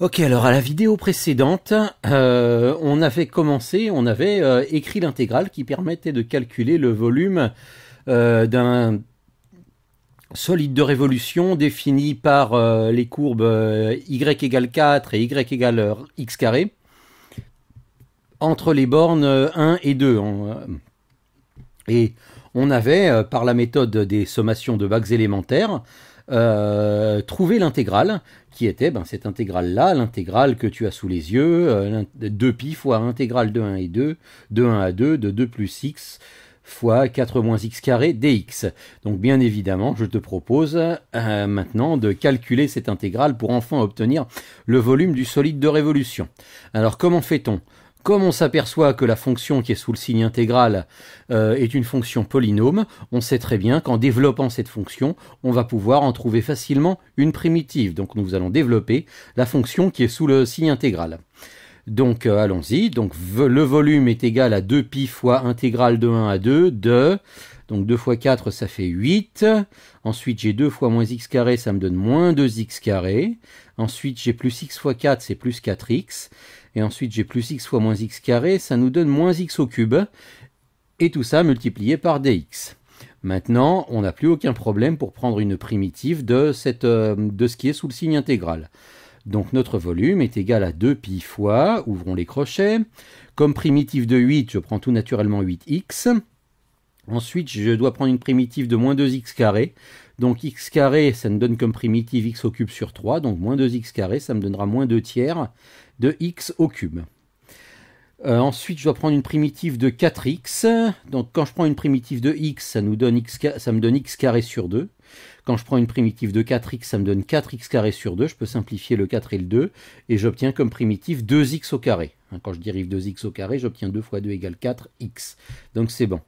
Ok, alors à la vidéo précédente, euh, on avait commencé, on avait euh, écrit l'intégrale qui permettait de calculer le volume euh, d'un solide de révolution défini par les courbes y égale 4 et y égale x carré entre les bornes 1 et 2. et on avait, par la méthode des sommations de vagues élémentaires, euh, trouver l'intégrale qui était ben, cette intégrale-là, l'intégrale que tu as sous les yeux, 2pi euh, fois intégrale de 1 et 2, de 1 à 2, de 2 plus x fois 4 moins x carré dx. Donc bien évidemment, je te propose euh, maintenant de calculer cette intégrale pour enfin obtenir le volume du solide de révolution. Alors comment fait-on comme on s'aperçoit que la fonction qui est sous le signe intégral euh, est une fonction polynôme, on sait très bien qu'en développant cette fonction, on va pouvoir en trouver facilement une primitive. Donc nous allons développer la fonction qui est sous le signe intégral. Donc euh, allons-y. Donc le volume est égal à 2pi fois intégrale de 1 à 2 de... Donc 2 fois 4, ça fait 8. Ensuite, j'ai 2 fois moins x carré, ça me donne moins 2x carré. Ensuite, j'ai plus x fois 4, c'est plus 4x et ensuite j'ai plus x fois moins x carré, ça nous donne moins x au cube, et tout ça multiplié par dx. Maintenant, on n'a plus aucun problème pour prendre une primitive de, euh, de ce qui est sous le signe intégral. Donc notre volume est égal à 2pi fois, ouvrons les crochets, comme primitive de 8, je prends tout naturellement 8x. Ensuite, je dois prendre une primitive de moins 2x carré, donc x carré, ça me donne comme primitive x cube sur 3, donc moins 2x carré, ça me donnera moins 2 tiers de x au cube. Euh, ensuite, je dois prendre une primitive de 4x. Donc quand je prends une primitive de x, ça, nous donne x, ça me donne x carré sur 2. Quand je prends une primitive de 4x, ça me donne 4x carré sur 2. Je peux simplifier le 4 et le 2. Et j'obtiens comme primitive 2x au carré. Hein, quand je dérive 2x au carré, j'obtiens 2 fois 2 égale 4x. Donc c'est bon.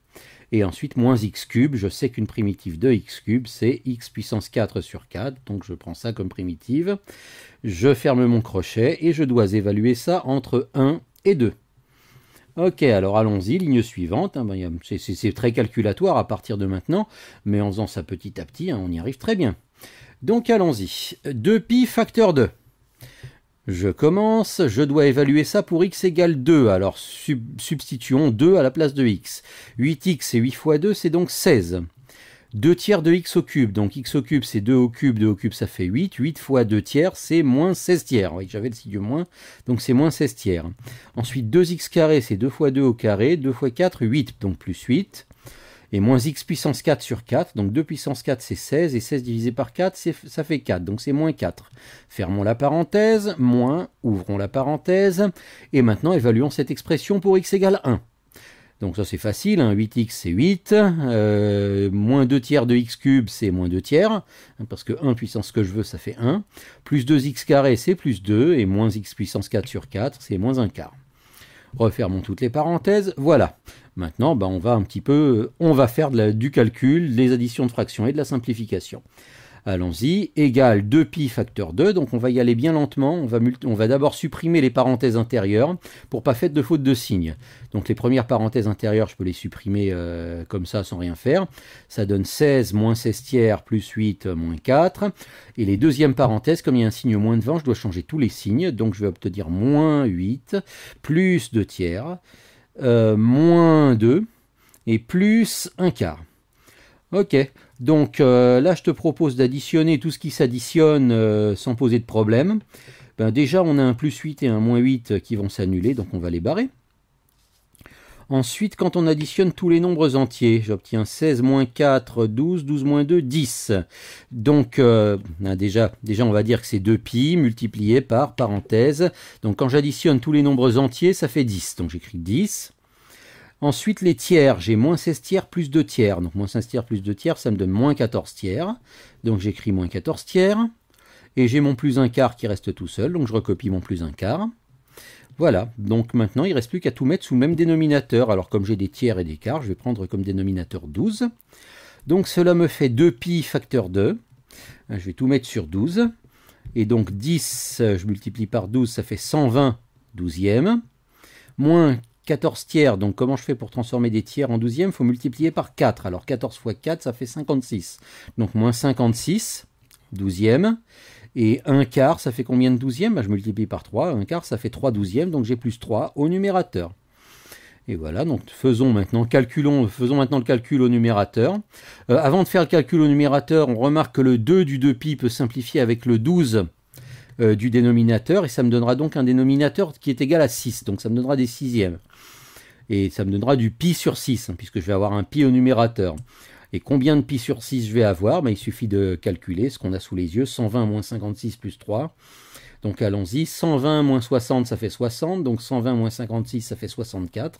Et ensuite, moins x cube, je sais qu'une primitive de x cube, c'est x puissance 4 sur 4. Donc je prends ça comme primitive. Je ferme mon crochet et je dois évaluer ça entre 1 et 2. Ok, alors allons-y, ligne suivante. Hein, ben, c'est très calculatoire à partir de maintenant, mais en faisant ça petit à petit, hein, on y arrive très bien. Donc allons-y. 2pi facteur 2. Je commence, je dois évaluer ça pour x égale 2, alors substituons 2 à la place de x. 8x et 8 fois 2, c'est donc 16. 2 tiers de x au cube, donc x au cube c'est 2 au cube, 2 au cube ça fait 8, 8 fois 2 tiers c'est moins 16 tiers, oui j'avais le signe moins, donc c'est moins 16 tiers. Ensuite 2x carré c'est 2 fois 2 au carré, 2 fois 4, 8, donc plus 8 et moins x puissance 4 sur 4. Donc 2 puissance 4, c'est 16, et 16 divisé par 4, ça fait 4, donc c'est moins 4. Fermons la parenthèse, moins, ouvrons la parenthèse, et maintenant évaluons cette expression pour x égale 1. Donc ça c'est facile, 8x hein, c'est 8, euh, moins 2 tiers de x cube c'est moins 2 tiers, hein, parce que 1 puissance que je veux ça fait 1, plus 2x carré c'est plus 2, et moins x puissance 4 sur 4 c'est moins 1 quart. Refermons toutes les parenthèses. Voilà. Maintenant, ben, on va un petit peu, euh, on va faire du calcul, des additions de fractions et de la simplification. Allons-y, égale 2pi facteur 2, donc on va y aller bien lentement, on va, on va d'abord supprimer les parenthèses intérieures pour pas faire de faute de signes. Donc les premières parenthèses intérieures, je peux les supprimer euh, comme ça sans rien faire. Ça donne 16 moins 16 tiers plus 8 moins 4. Et les deuxièmes parenthèses, comme il y a un signe moins devant, je dois changer tous les signes, donc je vais obtenir moins 8 plus 2 tiers, euh, moins 2 et plus 1 quart. Ok, donc euh, là je te propose d'additionner tout ce qui s'additionne euh, sans poser de problème. Ben, déjà on a un plus 8 et un moins 8 euh, qui vont s'annuler, donc on va les barrer. Ensuite, quand on additionne tous les nombres entiers, j'obtiens 16 moins 4, 12, 12 moins 2, 10. Donc, ben, déjà, déjà, on va dire que c'est 2pi multiplié par parenthèse. Donc, quand j'additionne tous les nombres entiers, ça fait 10. Donc, j'écris 10. Ensuite, les tiers, j'ai moins 16 tiers plus 2 tiers. Donc moins 16 tiers plus 2 tiers, ça me donne moins 14 tiers. Donc j'écris moins 14 tiers. Et j'ai mon plus 1 quart qui reste tout seul, donc je recopie mon plus 1 quart. Voilà, donc maintenant il ne reste plus qu'à tout mettre sous le même dénominateur. Alors comme j'ai des tiers et des quarts, je vais prendre comme dénominateur 12. Donc cela me fait 2pi facteur 2. Euh, je vais tout mettre sur 12. Et donc 10, euh, je multiplie par 12, ça fait 120 douzièmes. Moins 14 tiers, donc comment je fais pour transformer des tiers en douzièmes Il faut multiplier par 4. Alors 14 fois 4, ça fait 56. Donc moins 56, douzième. Et 1 quart, ça fait combien de douzièmes bah, Je multiplie par 3. 1 quart, ça fait 3 douzièmes, donc j'ai plus 3 au numérateur. Et voilà, donc faisons maintenant, calculons, faisons maintenant le calcul au numérateur. Euh, avant de faire le calcul au numérateur, on remarque que le 2 du 2pi peut simplifier avec le 12 euh, du dénominateur, et ça me donnera donc un dénominateur qui est égal à 6, donc ça me donnera des sixièmes. Et ça me donnera du pi sur 6, hein, puisque je vais avoir un pi au numérateur. Et combien de pi sur 6 je vais avoir ben, Il suffit de calculer ce qu'on a sous les yeux, 120 moins 56 plus 3. Donc allons-y, 120 moins 60 ça fait 60, donc 120 moins 56 ça fait 64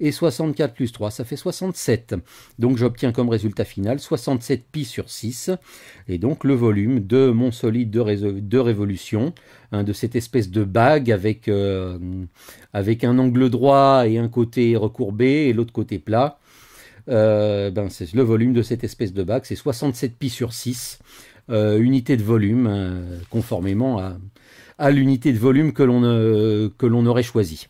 et 64 plus 3, ça fait 67. Donc j'obtiens comme résultat final 67 pi sur 6, et donc le volume de mon solide de, révolution, hein, de cette espèce de bague avec, euh, avec un angle droit et un côté recourbé et l'autre côté plat, euh, ben c'est le volume de cette espèce de bague, c'est 67 pi sur 6, euh, unité de volume, conformément à, à l'unité de volume que l'on aurait choisie.